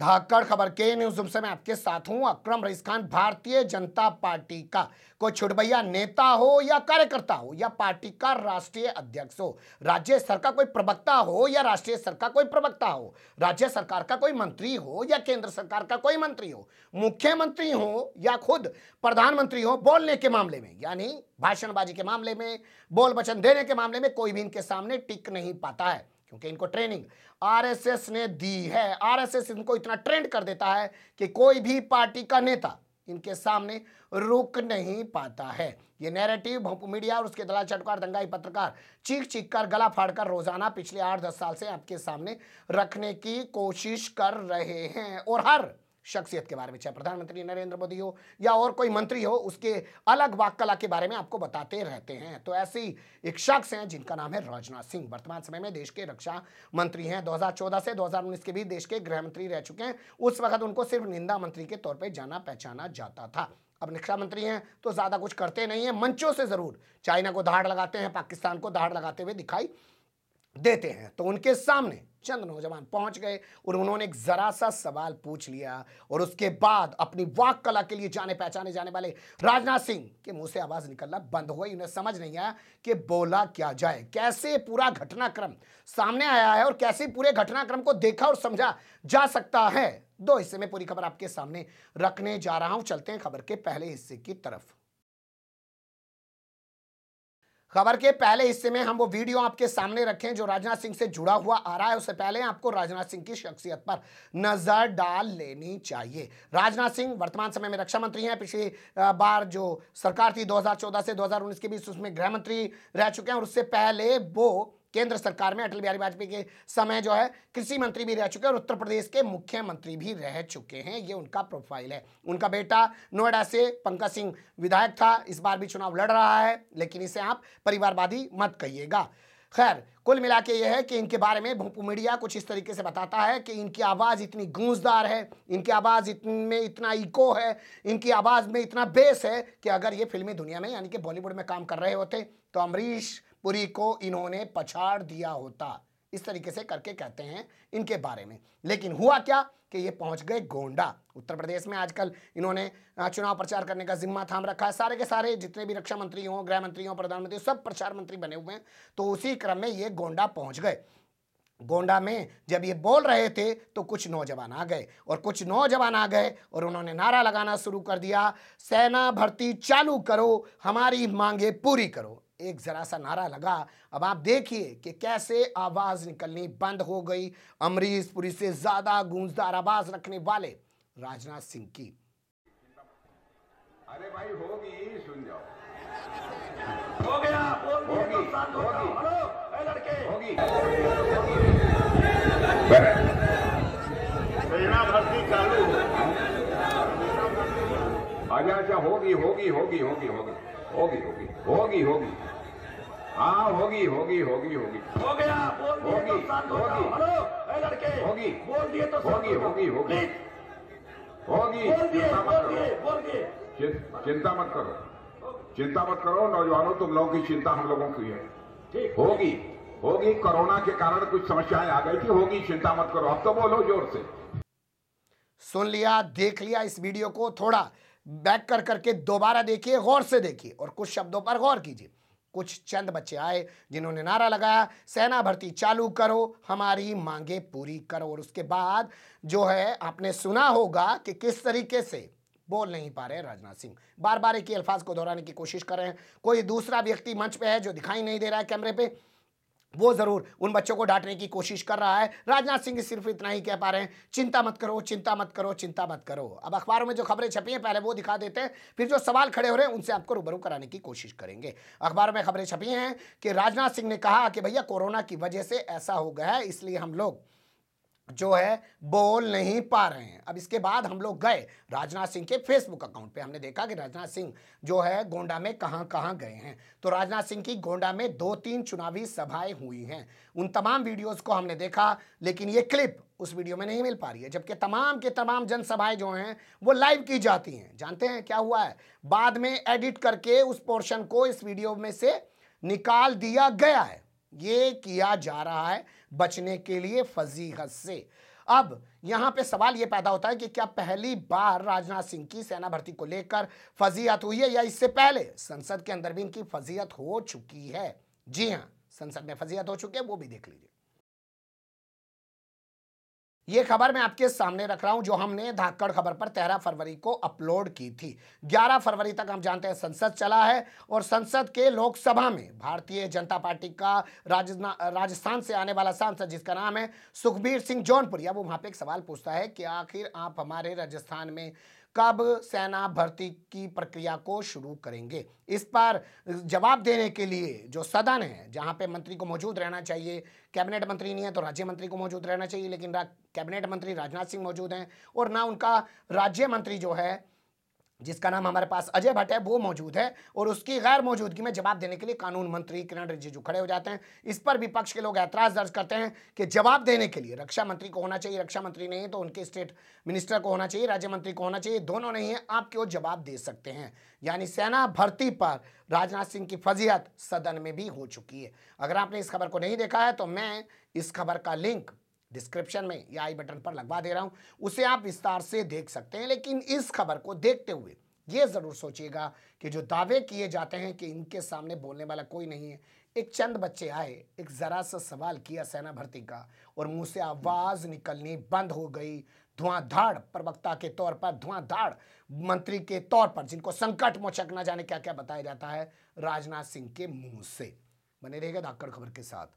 धाकड़ खबर के न्यूज से मैं आपके साथ हूं अक्रम रईस खान भारतीय जनता पार्टी का कोई छुटभैया नेता हो या कार्यकर्ता हो या पार्टी का राष्ट्रीय अध्यक्ष हो राज्य स्तर का कोई प्रवक्ता हो या राष्ट्रीय स्तर का कोई प्रवक्ता हो राज्य सरकार का कोई मंत्री हो या केंद्र सरकार का कोई मंत्री हो मुख्यमंत्री हो या खुद प्रधानमंत्री हो बोलने के मामले में यानी भाषणबाजी के मामले में बोल वचन देने के मामले में कोई भी इनके सामने टिक नहीं पाता है क्योंकि इनको ट्रेनिंग आरएसएस ने दी है आरएसएस इनको इतना ट्रेंड कर देता है कि कोई भी पार्टी का नेता इनके सामने रुक नहीं पाता है ये नैरेटिव मीडिया और उसके दलाल चटकार दंगाई पत्रकार चीख चीख कर गला फाड़कर रोजाना पिछले आठ दस साल से आपके सामने रखने की कोशिश कर रहे हैं और हर शख्सियत के बारे में चाहे प्रधानमंत्री नरेंद्र मोदी हो या और कोई मंत्री हो उसके अलग वाक कला के बारे में आपको बताते रहते हैं तो ऐसे ही एक शख्स हैं जिनका नाम है राजनाथ सिंह वर्तमान समय में देश के रक्षा मंत्री हैं 2014 से 2019 के बीच देश के गृह मंत्री रह चुके हैं उस वक्त उनको सिर्फ निंदा मंत्री के तौर पर जाना पहचाना जाता था अब रक्षा मंत्री हैं तो ज़्यादा कुछ करते नहीं है मंचों से ज़रूर चाइना को दहाड़ लगाते हैं पाकिस्तान को दहाड़ लगाते हुए दिखाई देते हैं तो उनके सामने चंद नौजवान पहुंच गए और उन्होंने एक जरा सा सवाल पूछ लिया और उसके बाद अपनी वाक कला के लिए जाने पहचाने जाने वाले राजनाथ सिंह के मुंह से आवाज निकलना बंद हो गई उन्हें समझ नहीं आया कि बोला क्या जाए कैसे पूरा घटनाक्रम सामने आया है और कैसे पूरे घटनाक्रम को देखा और समझा जा सकता है दो हिस्से में पूरी खबर आपके सामने रखने जा रहा हूं चलते हैं खबर के पहले हिस्से की तरफ खबर के पहले हिस्से में हम वो वीडियो आपके सामने रखें जो राजनाथ सिंह से जुड़ा हुआ आ रहा है उससे पहले आपको राजनाथ सिंह की शख्सियत पर नजर डाल लेनी चाहिए राजनाथ सिंह वर्तमान समय में रक्षा मंत्री हैं पिछली बार जो सरकार थी 2014 से 2019 के बीच उसमें गृह मंत्री रह चुके हैं और उससे पहले वो केंद्र सरकार में अटल बिहारी वाजपेयी के समय जो है कृषि मंत्री भी रह चुके हैं और उत्तर प्रदेश के मुख्यमंत्री भी रह चुके हैं ये उनका प्रोफाइल है उनका बेटा नोएडा से पंकज सिंह विधायक था इस बार भी चुनाव लड़ रहा है लेकिन इसे आप परिवारवादी मत कहिएगा खैर कुल मिला के ये है कि इनके बारे में भोपू मीडिया कुछ इस तरीके से बताता है कि इनकी आवाज़ इतनी गूंजदार है इनकी आवाज़ इतन में इतना इको है इनकी आवाज़ में इतना बेस है कि अगर ये फिल्मी दुनिया में यानी कि बॉलीवुड में काम कर रहे होते तो अमरीश पुरी को इन्होंने पछाड़ दिया होता इस तरीके से करके कहते हैं इनके बारे में लेकिन हुआ क्या कि ये पहुंच गए गोंडा उत्तर प्रदेश में आजकल इन्होंने चुनाव प्रचार करने का जिम्मा थाम रखा है सारे के सारे जितने भी रक्षा मंत्री हों गृह मंत्री हों प्रधानमंत्री सब प्रचार मंत्री बने हुए हैं तो उसी क्रम में ये गोंडा पहुंच गए गोंडा में जब ये बोल रहे थे तो कुछ नौजवान आ गए और कुछ नौजवान आ गए और उन्होंने नारा लगाना शुरू कर दिया सेना भर्ती चालू करो हमारी मांगे पूरी करो एक जरा सा नारा लगा अब आप देखिए कि कैसे आवाज निकलनी बंद हो गई अमरीश पुरी से ज्यादा गूंजदार आवाज रखने वाले राजनाथ सिंह की अरे भाई होगी सुन जाओ हो गया होगी तो होगी लड़के होगी सेना भर्ती चालू अच्छा होगी होगी होगी होगी होगी होगी होगी होगी होगी हाँ होगी होगी होगी होगी हो गया बोल होगी तो होगी लड़के होगी बोल दिए तो होगी होगी होगी होगी बोल दिए बोल दिए बोल दिए चिंता मत करो चिंता मत करो नौजवानों तुम लोगों की चिंता हम लोगों की है होगी होगी कोरोना के कारण कुछ समस्याएं आ गई थी होगी चिंता मत करो अब तो बोलो जोर से सुन लिया देख लिया इस वीडियो को थोड़ा बैक कर करके दोबारा देखिए गौर से देखिए और कुछ शब्दों पर गौर कीजिए कुछ चंद बच्चे आए जिन्होंने नारा लगाया सेना भर्ती चालू करो हमारी मांगे पूरी करो और उसके बाद जो है आपने सुना होगा कि किस तरीके से बोल नहीं पा रहे राजनाथ सिंह बार बार एक ही अल्फाज को दोहराने की कोशिश कर रहे हैं कोई दूसरा व्यक्ति मंच पे है जो दिखाई नहीं दे रहा है कैमरे पे वो जरूर उन बच्चों को डांटने की कोशिश कर रहा है राजनाथ सिंह सिर्फ इतना ही कह पा रहे हैं चिंता मत करो चिंता मत करो चिंता मत करो अब अखबारों में जो खबरें छपी हैं पहले वो दिखा देते हैं फिर जो सवाल खड़े हो रहे हैं उनसे आपको रूबरू कराने की कोशिश करेंगे अखबारों में खबरें छपी हैं कि राजनाथ सिंह ने कहा कि भैया कोरोना की वजह से ऐसा हो गया है इसलिए हम लोग जो है बोल नहीं पा रहे हैं अब इसके बाद हम लोग गए राजनाथ सिंह के फेसबुक अकाउंट पे हमने देखा कि राजनाथ सिंह जो है गोंडा में कहाँ कहाँ गए हैं तो राजनाथ सिंह की गोंडा में दो तीन चुनावी सभाएं हुई हैं उन तमाम वीडियोस को हमने देखा लेकिन ये क्लिप उस वीडियो में नहीं मिल पा रही है जबकि तमाम के तमाम जनसभाएं जो हैं वो लाइव की जाती हैं जानते हैं क्या हुआ है बाद में एडिट करके उस पोर्शन को इस वीडियो में से निकाल दिया गया है ये किया जा रहा है बचने के लिए फजीहत से अब यहां पे सवाल यह पैदा होता है कि क्या पहली बार राजनाथ सिंह की सेना भर्ती को लेकर फजीहत हुई है या इससे पहले संसद के अंदर भी इनकी फजीहत हो चुकी है जी हां संसद में फजीहत हो चुकी है वो भी देख लीजिए ये खबर मैं आपके सामने रख रहा हूं जो हमने धाकड़ खबर पर तेरह फरवरी को अपलोड की थी 11 फरवरी तक हम जानते हैं संसद चला है और संसद के लोकसभा में भारतीय जनता पार्टी का राजस्थान से आने वाला सांसद जिसका नाम है सुखबीर सिंह जौनपुरिया वो वहां पे एक सवाल पूछता है कि आखिर आप हमारे राजस्थान में कब सेना भर्ती की प्रक्रिया को शुरू करेंगे इस पर जवाब देने के लिए जो सदन है जहां पे मंत्री को मौजूद रहना चाहिए कैबिनेट मंत्री नहीं है तो राज्य मंत्री को मौजूद रहना चाहिए लेकिन कैबिनेट मंत्री राजनाथ सिंह मौजूद हैं और ना उनका राज्य मंत्री जो है जिसका नाम हमारे पास अजय भट्ट है वो मौजूद है और उसकी गैर मौजूदगी में जवाब देने के लिए कानून मंत्री किरण रिजिजू खड़े हो जाते हैं इस पर विपक्ष के लोग ऐतराज दर्ज करते हैं कि जवाब देने के लिए रक्षा मंत्री को होना चाहिए रक्षा मंत्री नहीं है तो उनके स्टेट मिनिस्टर को होना चाहिए राज्य मंत्री को होना चाहिए दोनों नहीं है आप क्यों जवाब दे सकते हैं यानी सेना भर्ती पर राजनाथ सिंह की फजीहत सदन में भी हो चुकी है अगर आपने इस खबर को नहीं देखा है तो मैं इस खबर का लिंक डिस्क्रिप्शन में या आई बटन पर लगवा दे रहा हूं उसे आप विस्तार से देख सकते हैं लेकिन इस खबर को देखते हुए ये ज़रूर सोचिएगा कि जो दावे किए जाते हैं कि इनके सामने बोलने वाला कोई नहीं है एक चंद बच्चे आए एक ज़रा सा सवाल किया सेना भर्ती का और मुंह से आवाज़ निकलनी बंद हो गई धुआंधाड़ प्रवक्ता के तौर पर धुआंधाड़ मंत्री के तौर पर जिनको संकट मोचक ना जाने क्या क्या बताया जाता है राजनाथ सिंह के मुंह से बने रहेगा धाकड़ खबर के साथ